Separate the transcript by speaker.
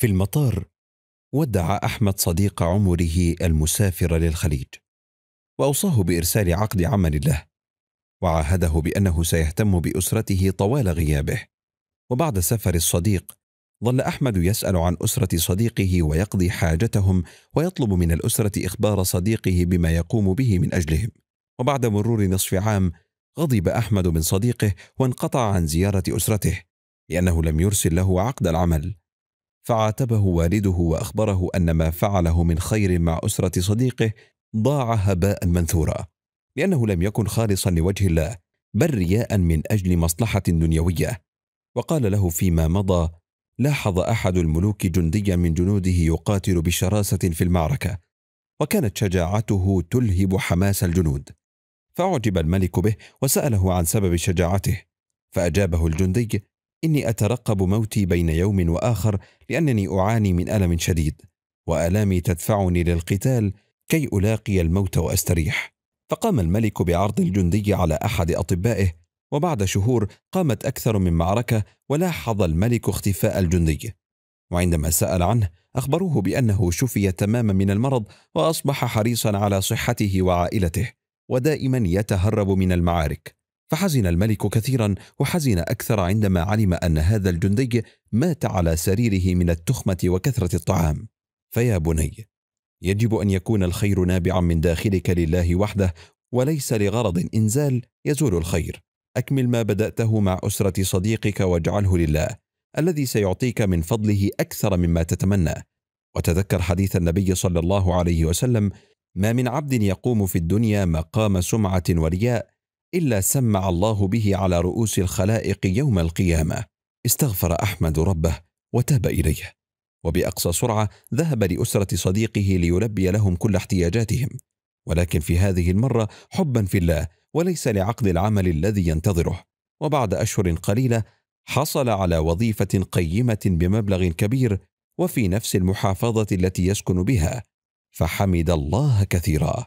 Speaker 1: في المطار ودع احمد صديق عمره المسافر للخليج واوصاه بارسال عقد عمل له وعاهده بانه سيهتم باسرته طوال غيابه وبعد سفر الصديق ظل احمد يسال عن اسره صديقه ويقضي حاجتهم ويطلب من الاسره اخبار صديقه بما يقوم به من اجلهم وبعد مرور نصف عام غضب احمد من صديقه وانقطع عن زياره اسرته لانه لم يرسل له عقد العمل فعاتبه والده واخبره ان ما فعله من خير مع اسره صديقه ضاع هباء منثورا لانه لم يكن خالصا لوجه الله بل رياء من اجل مصلحه دنيويه وقال له فيما مضى لاحظ احد الملوك جنديا من جنوده يقاتل بشراسه في المعركه وكانت شجاعته تلهب حماس الجنود فاعجب الملك به وساله عن سبب شجاعته فاجابه الجندي إني أترقب موتي بين يوم وآخر لأنني أعاني من ألم شديد وآلامي تدفعني للقتال كي ألاقي الموت وأستريح فقام الملك بعرض الجندي على أحد أطبائه وبعد شهور قامت أكثر من معركة ولاحظ الملك اختفاء الجندي وعندما سأل عنه أخبروه بأنه شفي تماما من المرض وأصبح حريصا على صحته وعائلته ودائما يتهرب من المعارك فحزن الملك كثيرا وحزن أكثر عندما علم أن هذا الجندي مات على سريره من التخمة وكثرة الطعام فيا بني يجب أن يكون الخير نابعا من داخلك لله وحده وليس لغرض إنزال يزول الخير أكمل ما بدأته مع أسرة صديقك واجعله لله الذي سيعطيك من فضله أكثر مما تتمنى وتذكر حديث النبي صلى الله عليه وسلم ما من عبد يقوم في الدنيا مقام سمعة ورياء الا سمع الله به على رؤوس الخلائق يوم القيامه استغفر احمد ربه وتاب اليه وباقصى سرعه ذهب لاسره صديقه ليلبي لهم كل احتياجاتهم ولكن في هذه المره حبا في الله وليس لعقد العمل الذي ينتظره وبعد اشهر قليله حصل على وظيفه قيمه بمبلغ كبير وفي نفس المحافظه التي يسكن بها فحمد الله كثيرا